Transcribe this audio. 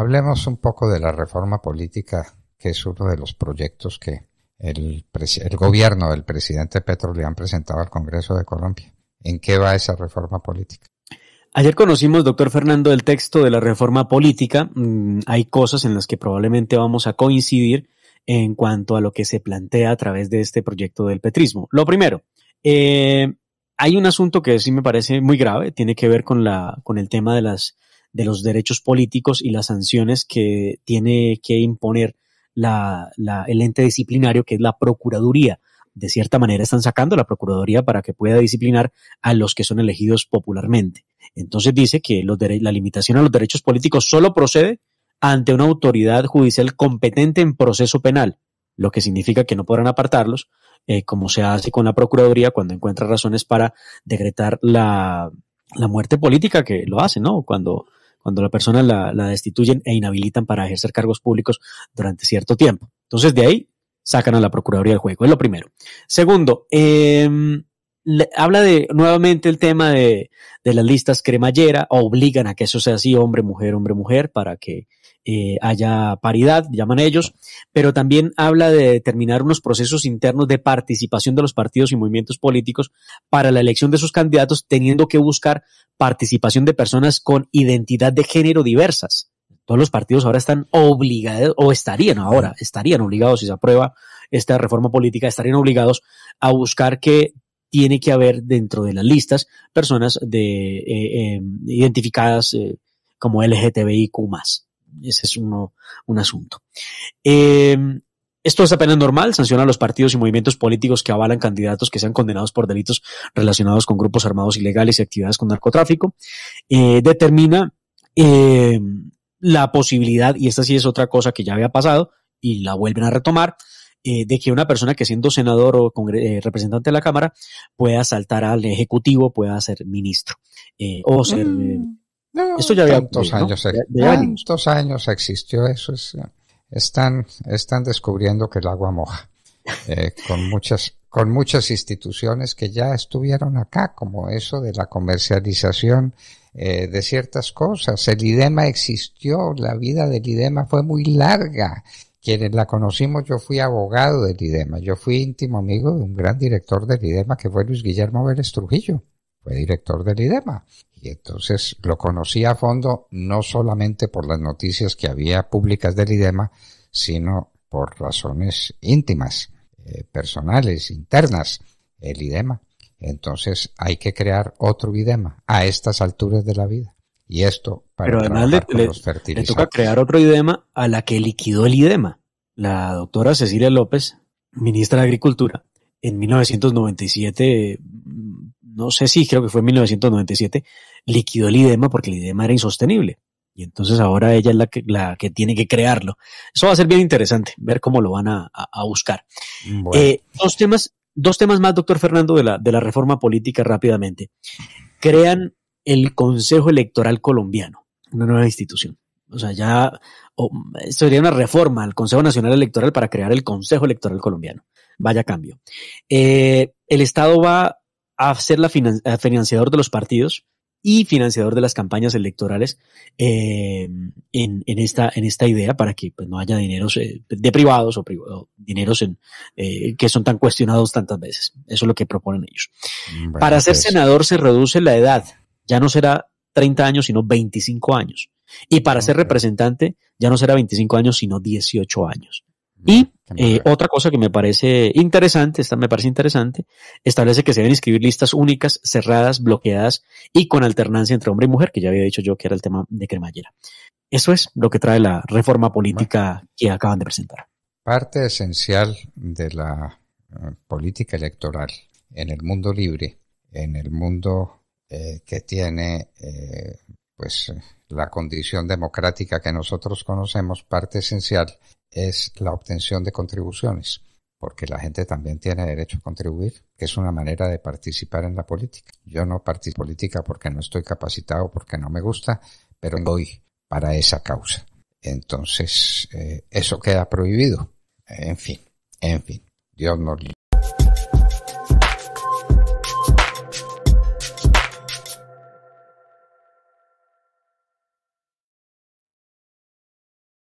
Hablemos un poco de la reforma política, que es uno de los proyectos que el, gobierno del presidente Petro le han presentado al Congreso de Colombia. ¿En qué va esa reforma política? Ayer conocimos, doctor Fernando, el texto de la reforma política. Mm, hay cosas en las que probablemente vamos a coincidir en cuanto a lo que se plantea a través de este proyecto del petrismo. Lo primero, eh, hay un asunto que sí me parece muy grave, tiene que ver con, la, con el tema de las de los derechos políticos y las sanciones que tiene que imponer la, el ente disciplinario que es la Procuraduría. De cierta manera están sacando a la Procuraduría para que pueda disciplinar a los que son elegidos popularmente. Entonces dice que los la limitación a los derechos políticos solo procede ante una autoridad judicial competente en proceso penal, lo que significa que no podrán apartarlos, eh, como se hace con la Procuraduría cuando encuentra razones para decretar la, la muerte política, que lo hace, ¿no? Cuando cuando la persona la, destituyen e inhabilitan para ejercer cargos públicos durante cierto tiempo. Entonces, de ahí sacan a la Procuraduría del juego, es lo primero. Segundo, em, habla de nuevamente el tema de, de, las listas cremallera, obligan a que eso sea así, hombre, mujer, hombre, mujer, para que eh, haya paridad, llaman ellos, pero también habla de determinar unos procesos internos de participación de los partidos y movimientos políticos para la elección de sus candidatos, teniendo que buscar participación de personas con identidad de género diversas. Todos los partidos ahora están obligados, o estarían ahora, estarían obligados, si se aprueba esta reforma política, estarían obligados a buscar que tiene que haber dentro de las listas personas de, eh, eh, identificadas eh, como LGTBIQ más ese es un asunto. Em, esto es apenas normal, sanciona a los partidos y movimientos políticos que avalan candidatos que sean condenados por delitos relacionados con grupos armados ilegales y actividades con narcotráfico. Eh, determina em, la posibilidad, y esta sí es otra cosa que ya había pasado y la vuelven a retomar, eh, de que una persona que siendo senador o eh, representante de la Cámara pueda saltar al Ejecutivo, pueda ser ministro o ser mm. No, Esto ya había tantos años, años existió eso. Es, están, están descubriendo que el agua moja. Eh, con muchas, con muchas instituciones que ya estuvieron acá, como eso de la comercialización eh, de ciertas cosas. El idema existió, la vida del idema fue muy larga. Quienes la conocimos, yo fui abogado del idema, yo fui íntimo amigo de un gran director del idema que fue Luis Guillermo Vélez Trujillo fue director del IDEMA. Y entonces lo conocí a fondo no solamente por las noticias que había públicas del IDEMA, sino por razones íntimas, eh, personales, internas, el IDEMA. Entonces hay que crear otro IDEMA a estas alturas de la vida. Y esto para Pero además los fertilizantes. le toca crear otro IDEMA a la que liquidó el IDEMA, la doctora Cecilia López, ministra de Agricultura en 1997 no sé si, creo que fue en 1997, liquidó el IDEMA porque el IDEMA era insostenible. Y entonces ahora ella es la que, la que tiene que crearlo. Eso va a ser bien interesante, ver cómo lo van a, buscar. Eh, dos, temas, dos temas más, doctor Fernando, de la, de la reforma política rápidamente. Crean el Consejo Electoral Colombiano, una nueva institución. O sea, ya sería una reforma al Consejo Nacional Electoral para crear el Consejo Electoral Colombiano. Vaya cambio. Eh, el Estado va a ser la financiador de los partidos y financiador de las campañas electorales eh, en, esta, idea para que pues, no haya dineros eh, de privados o, privado, dineros eh, que son tan cuestionados tantas veces. Eso es lo que proponen ellos. Mm, para ser pues. senador se reduce la edad. Ya no será 30 años, sino 25 años. Y para ah, ser representante ya no será 25 años, sino 18 años. Y eh, otra cosa que me parece interesante, esta me parece interesante, establece que se deben escribir listas únicas, cerradas, bloqueadas y con alternancia entre hombre y mujer, que ya había dicho yo que era el tema de cremallera. Eso es lo que trae la reforma política que acaban de presentar. Parte esencial de la eh, política electoral en el mundo libre, en el mundo eh, que tiene pues eh, la condición democrática que nosotros conocemos, parte esencial es la obtención de contribuciones, porque la gente también tiene derecho a contribuir, que es una manera de participar en la política. Yo no participo en política porque no estoy capacitado, porque no me gusta, pero voy para esa causa. Entonces, eh, eso queda prohibido. En fin, en fin, Dios nos